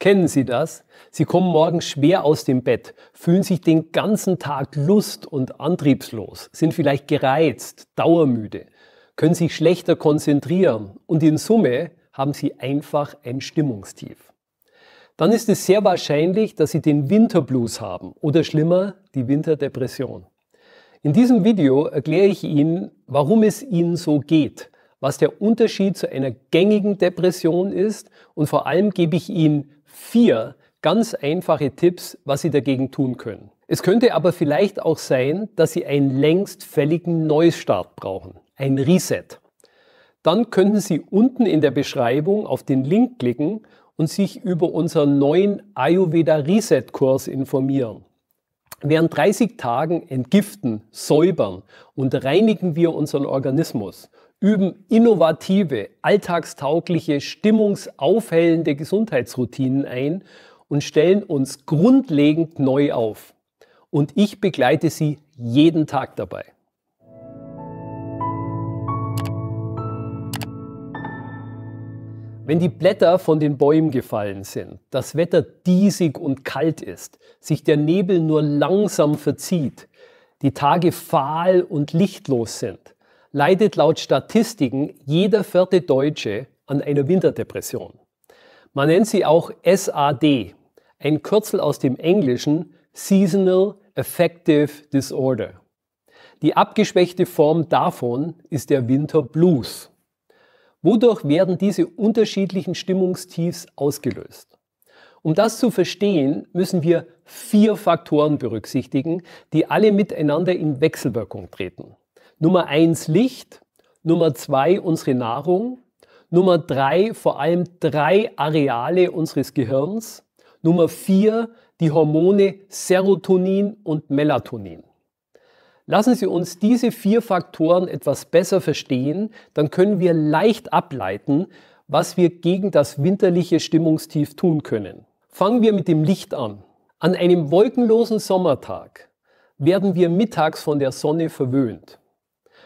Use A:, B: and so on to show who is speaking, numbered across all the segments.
A: Kennen Sie das? Sie kommen morgens schwer aus dem Bett, fühlen sich den ganzen Tag lust- und antriebslos, sind vielleicht gereizt, dauermüde, können sich schlechter konzentrieren und in Summe haben Sie einfach ein Stimmungstief. Dann ist es sehr wahrscheinlich, dass Sie den Winterblues haben oder schlimmer die Winterdepression. In diesem Video erkläre ich Ihnen, warum es Ihnen so geht, was der Unterschied zu einer gängigen Depression ist und vor allem gebe ich Ihnen Vier ganz einfache Tipps, was Sie dagegen tun können. Es könnte aber vielleicht auch sein, dass Sie einen längst fälligen Neustart brauchen, ein Reset. Dann könnten Sie unten in der Beschreibung auf den Link klicken und sich über unseren neuen Ayurveda Reset Kurs informieren. Während 30 Tagen entgiften, säubern und reinigen wir unseren Organismus üben innovative, alltagstaugliche, stimmungsaufhellende Gesundheitsroutinen ein und stellen uns grundlegend neu auf. Und ich begleite Sie jeden Tag dabei. Wenn die Blätter von den Bäumen gefallen sind, das Wetter diesig und kalt ist, sich der Nebel nur langsam verzieht, die Tage fahl und lichtlos sind, leidet laut Statistiken jeder vierte Deutsche an einer Winterdepression. Man nennt sie auch SAD, ein Kürzel aus dem Englischen Seasonal Affective Disorder. Die abgeschwächte Form davon ist der Winter Blues. Wodurch werden diese unterschiedlichen Stimmungstiefs ausgelöst? Um das zu verstehen, müssen wir vier Faktoren berücksichtigen, die alle miteinander in Wechselwirkung treten. Nummer eins Licht, Nummer zwei unsere Nahrung, Nummer drei vor allem drei Areale unseres Gehirns, Nummer vier die Hormone Serotonin und Melatonin. Lassen Sie uns diese vier Faktoren etwas besser verstehen, dann können wir leicht ableiten, was wir gegen das winterliche Stimmungstief tun können. Fangen wir mit dem Licht an. An einem wolkenlosen Sommertag werden wir mittags von der Sonne verwöhnt.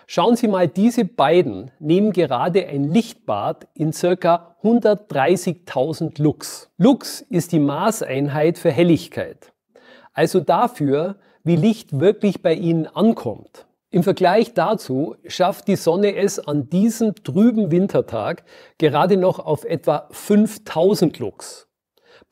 A: Schauen Sie mal, diese beiden nehmen gerade ein Lichtbad in circa 130.000 Lux. Lux ist die Maßeinheit für Helligkeit. Also dafür, wie Licht wirklich bei Ihnen ankommt. Im Vergleich dazu schafft die Sonne es an diesem trüben Wintertag gerade noch auf etwa 5000 Lux.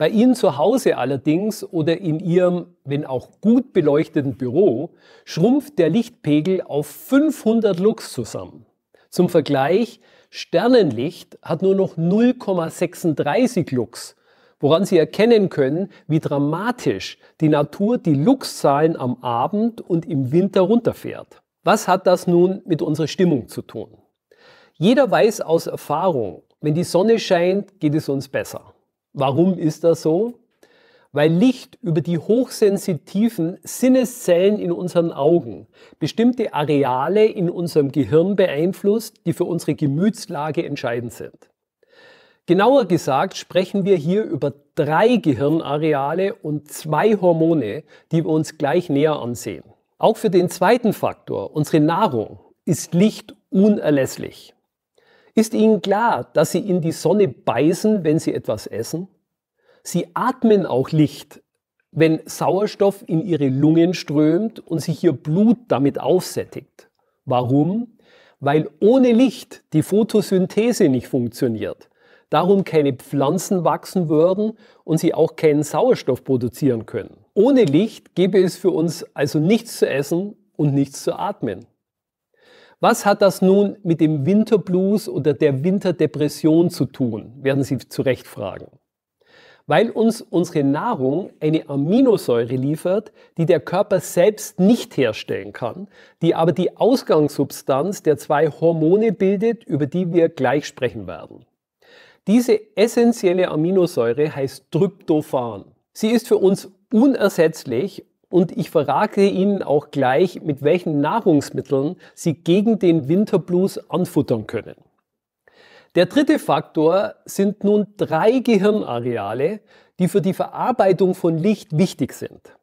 A: Bei Ihnen zu Hause allerdings oder in Ihrem, wenn auch gut beleuchteten Büro, schrumpft der Lichtpegel auf 500 Lux zusammen. Zum Vergleich, Sternenlicht hat nur noch 0,36 Lux, woran Sie erkennen können, wie dramatisch die Natur die Luxzahlen am Abend und im Winter runterfährt. Was hat das nun mit unserer Stimmung zu tun? Jeder weiß aus Erfahrung, wenn die Sonne scheint, geht es uns besser. Warum ist das so? Weil Licht über die hochsensitiven Sinneszellen in unseren Augen bestimmte Areale in unserem Gehirn beeinflusst, die für unsere Gemütslage entscheidend sind. Genauer gesagt sprechen wir hier über drei Gehirnareale und zwei Hormone, die wir uns gleich näher ansehen. Auch für den zweiten Faktor, unsere Nahrung, ist Licht unerlässlich. Ist Ihnen klar, dass Sie in die Sonne beißen, wenn Sie etwas essen? Sie atmen auch Licht, wenn Sauerstoff in Ihre Lungen strömt und sich Ihr Blut damit aufsättigt. Warum? Weil ohne Licht die Photosynthese nicht funktioniert. Darum keine Pflanzen wachsen würden und sie auch keinen Sauerstoff produzieren können. Ohne Licht gäbe es für uns also nichts zu essen und nichts zu atmen. Was hat das nun mit dem Winterblues oder der Winterdepression zu tun, werden Sie zu Recht fragen. Weil uns unsere Nahrung eine Aminosäure liefert, die der Körper selbst nicht herstellen kann, die aber die Ausgangssubstanz der zwei Hormone bildet, über die wir gleich sprechen werden. Diese essentielle Aminosäure heißt Tryptophan. Sie ist für uns unersetzlich und ich verrate Ihnen auch gleich, mit welchen Nahrungsmitteln Sie gegen den Winterblues anfuttern können. Der dritte Faktor sind nun drei Gehirnareale, die für die Verarbeitung von Licht wichtig sind.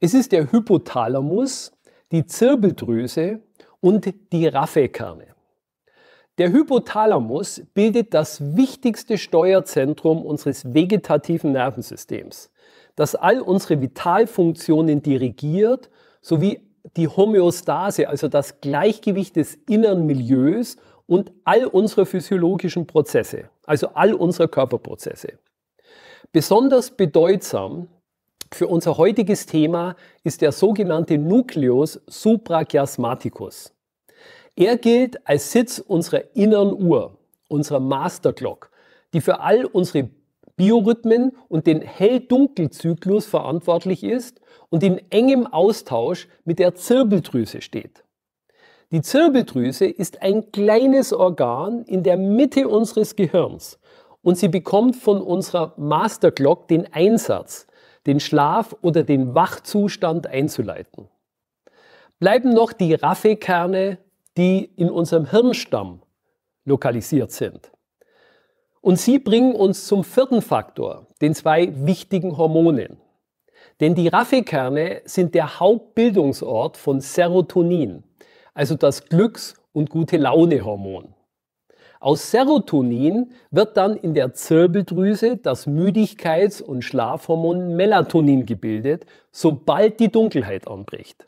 A: Es ist der Hypothalamus, die Zirbeldrüse und die Raffekerne. Der Hypothalamus bildet das wichtigste Steuerzentrum unseres vegetativen Nervensystems das all unsere Vitalfunktionen dirigiert, sowie die Homöostase, also das Gleichgewicht des inneren Milieus und all unsere physiologischen Prozesse, also all unsere Körperprozesse. Besonders bedeutsam für unser heutiges Thema ist der sogenannte Nucleus suprachiasmaticus. Er gilt als Sitz unserer inneren Uhr, unserer Masterclock, die für all unsere Biorhythmen und den Hell-Dunkel-Zyklus verantwortlich ist und in engem Austausch mit der Zirbeldrüse steht. Die Zirbeldrüse ist ein kleines Organ in der Mitte unseres Gehirns und sie bekommt von unserer Masterglock den Einsatz, den Schlaf oder den Wachzustand einzuleiten. Bleiben noch die Raffekerne, die in unserem Hirnstamm lokalisiert sind. Und sie bringen uns zum vierten Faktor, den zwei wichtigen Hormonen. Denn die Raffekerne sind der Hauptbildungsort von Serotonin, also das Glücks- und gute Laune-Hormon. Aus Serotonin wird dann in der Zirbeldrüse das Müdigkeits- und Schlafhormon Melatonin gebildet, sobald die Dunkelheit anbricht.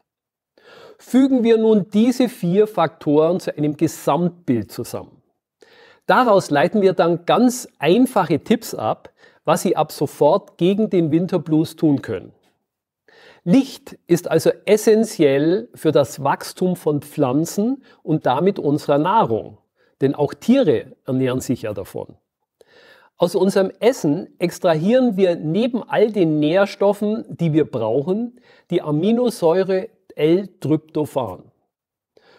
A: Fügen wir nun diese vier Faktoren zu einem Gesamtbild zusammen. Daraus leiten wir dann ganz einfache Tipps ab, was Sie ab sofort gegen den Winterblues tun können. Licht ist also essentiell für das Wachstum von Pflanzen und damit unserer Nahrung, denn auch Tiere ernähren sich ja davon. Aus unserem Essen extrahieren wir neben all den Nährstoffen, die wir brauchen, die Aminosäure L-Tryptophan.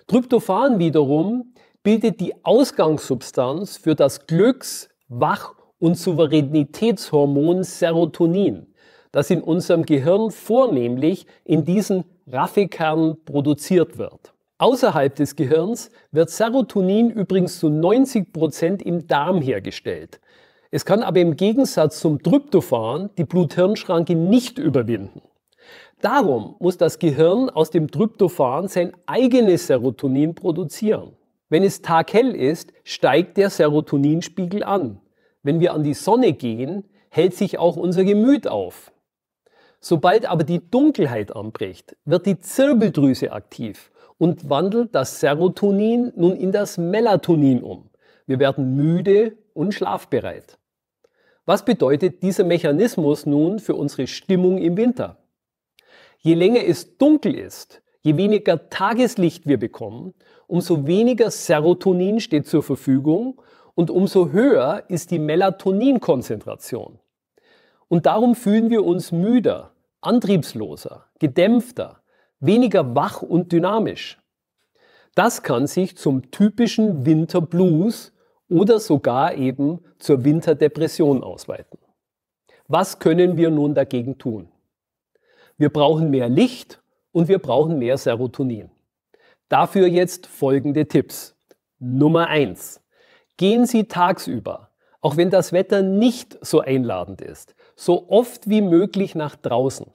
A: Tryptophan wiederum bildet die Ausgangssubstanz für das Glücks-, Wach- und Souveränitätshormon Serotonin, das in unserem Gehirn vornehmlich in diesen Raffikern produziert wird. Außerhalb des Gehirns wird Serotonin übrigens zu 90% Prozent im Darm hergestellt. Es kann aber im Gegensatz zum Tryptophan die Blut-Hirn-Schranke nicht überwinden. Darum muss das Gehirn aus dem Tryptophan sein eigenes Serotonin produzieren. Wenn es taghell ist, steigt der Serotoninspiegel an. Wenn wir an die Sonne gehen, hält sich auch unser Gemüt auf. Sobald aber die Dunkelheit anbricht, wird die Zirbeldrüse aktiv und wandelt das Serotonin nun in das Melatonin um. Wir werden müde und schlafbereit. Was bedeutet dieser Mechanismus nun für unsere Stimmung im Winter? Je länger es dunkel ist, je weniger Tageslicht wir bekommen, umso weniger Serotonin steht zur Verfügung und umso höher ist die Melatoninkonzentration. Und darum fühlen wir uns müder, antriebsloser, gedämpfter, weniger wach und dynamisch. Das kann sich zum typischen Winterblues oder sogar eben zur Winterdepression ausweiten. Was können wir nun dagegen tun? Wir brauchen mehr Licht und wir brauchen mehr Serotonin. Dafür jetzt folgende Tipps. Nummer eins: Gehen Sie tagsüber, auch wenn das Wetter nicht so einladend ist, so oft wie möglich nach draußen.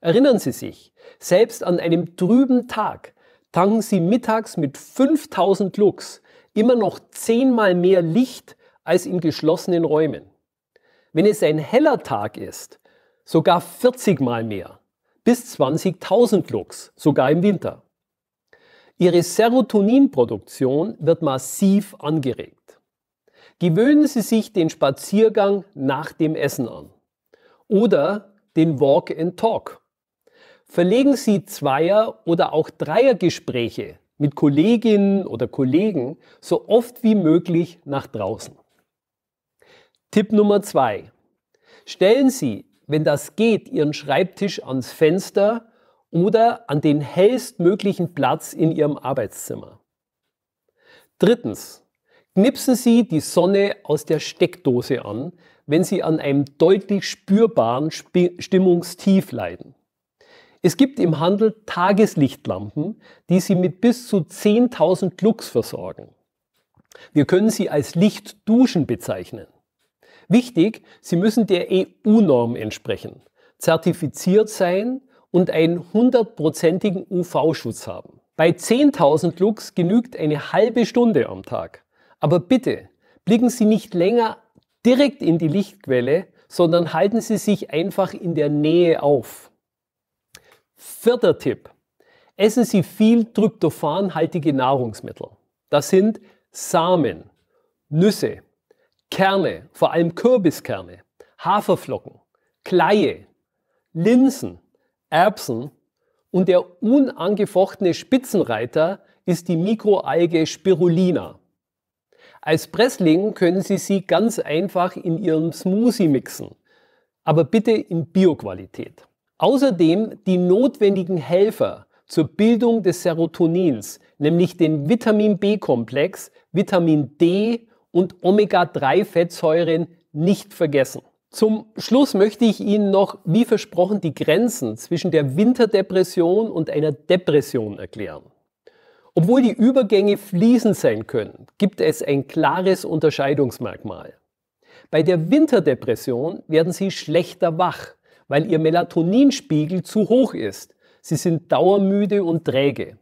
A: Erinnern Sie sich, selbst an einem trüben Tag tanken Sie mittags mit 5000 Lux immer noch zehnmal mehr Licht als in geschlossenen Räumen. Wenn es ein heller Tag ist, sogar 40 mal mehr, bis 20.000 Lux, sogar im Winter. Ihre Serotoninproduktion wird massiv angeregt. Gewöhnen Sie sich den Spaziergang nach dem Essen an oder den Walk and Talk. Verlegen Sie Zweier- oder auch Dreiergespräche mit Kolleginnen oder Kollegen so oft wie möglich nach draußen. Tipp Nummer zwei: Stellen Sie, wenn das geht, Ihren Schreibtisch ans Fenster oder an den hellstmöglichen Platz in Ihrem Arbeitszimmer. Drittens. Knipsen Sie die Sonne aus der Steckdose an, wenn Sie an einem deutlich spürbaren Stimmungstief leiden. Es gibt im Handel Tageslichtlampen, die Sie mit bis zu 10.000 Lux versorgen. Wir können sie als Lichtduschen bezeichnen. Wichtig, sie müssen der EU-Norm entsprechen, zertifiziert sein und einen hundertprozentigen UV-Schutz haben. Bei 10.000 Lux genügt eine halbe Stunde am Tag. Aber bitte blicken Sie nicht länger direkt in die Lichtquelle, sondern halten Sie sich einfach in der Nähe auf. Vierter Tipp. Essen Sie viel tryptophanhaltige Nahrungsmittel. Das sind Samen, Nüsse, Kerne, vor allem Kürbiskerne, Haferflocken, Kleie, Linsen, Erbsen und der unangefochtene Spitzenreiter ist die Mikroalge Spirulina. Als Pressling können Sie sie ganz einfach in Ihrem Smoothie mixen, aber bitte in Bioqualität. Außerdem die notwendigen Helfer zur Bildung des Serotonins, nämlich den Vitamin B-Komplex, Vitamin D und Omega-3-Fettsäuren nicht vergessen. Zum Schluss möchte ich Ihnen noch, wie versprochen, die Grenzen zwischen der Winterdepression und einer Depression erklären. Obwohl die Übergänge fließend sein können, gibt es ein klares Unterscheidungsmerkmal. Bei der Winterdepression werden Sie schlechter wach, weil Ihr Melatoninspiegel zu hoch ist. Sie sind dauermüde und träge.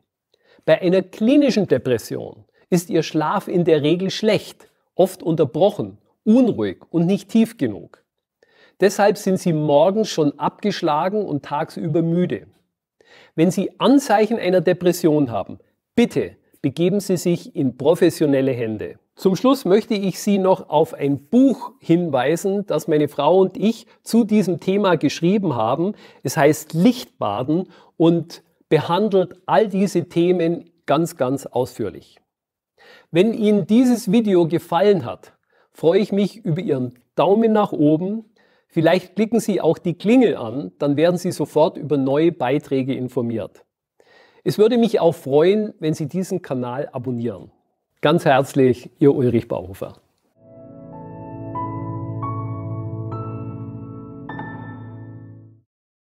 A: Bei einer klinischen Depression ist Ihr Schlaf in der Regel schlecht, oft unterbrochen, unruhig und nicht tief genug. Deshalb sind sie morgens schon abgeschlagen und tagsüber müde. Wenn Sie Anzeichen einer Depression haben, bitte begeben Sie sich in professionelle Hände. Zum Schluss möchte ich Sie noch auf ein Buch hinweisen, das meine Frau und ich zu diesem Thema geschrieben haben. Es heißt Lichtbaden und behandelt all diese Themen ganz, ganz ausführlich. Wenn Ihnen dieses Video gefallen hat, freue ich mich über Ihren Daumen nach oben, Vielleicht klicken Sie auch die Klingel an, dann werden Sie sofort über neue Beiträge informiert. Es würde mich auch freuen, wenn Sie diesen Kanal abonnieren. Ganz herzlich, Ihr Ulrich Bauhofer.